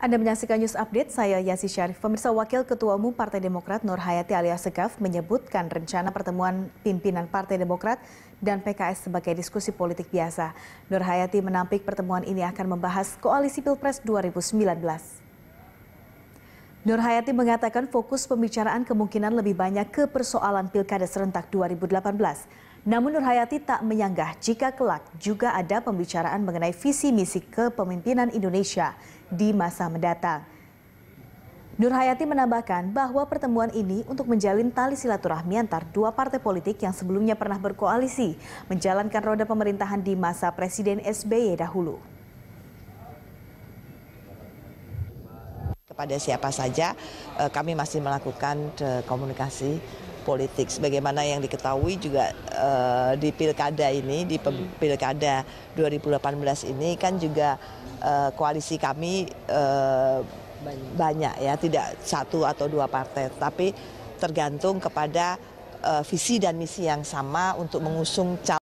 Anda menyaksikan news update, saya Yasi Syarif. Pemirsa Wakil Ketua Umum Partai Demokrat Nur Hayati alias Segaf menyebutkan rencana pertemuan pimpinan Partai Demokrat dan PKS sebagai diskusi politik biasa. Nur Hayati menampik pertemuan ini akan membahas koalisi Pilpres 2019. Nur Hayati mengatakan fokus pembicaraan kemungkinan lebih banyak ke persoalan Pilkada serentak 2018. Namun Nur Hayati tak menyanggah jika kelak juga ada pembicaraan mengenai visi misi kepemimpinan Indonesia di masa mendatang. Nur Hayati menambahkan bahwa pertemuan ini untuk menjalin tali silaturahmi antar dua partai politik yang sebelumnya pernah berkoalisi menjalankan roda pemerintahan di masa Presiden SBY dahulu. Kepada siapa saja eh, kami masih melakukan eh, komunikasi politik. Sebagaimana yang diketahui juga uh, di pilkada ini, di hmm. pilkada 2018 ini kan juga uh, koalisi kami uh, banyak. banyak ya, tidak satu atau dua partai, tapi tergantung kepada uh, visi dan misi yang sama untuk mengusung calon.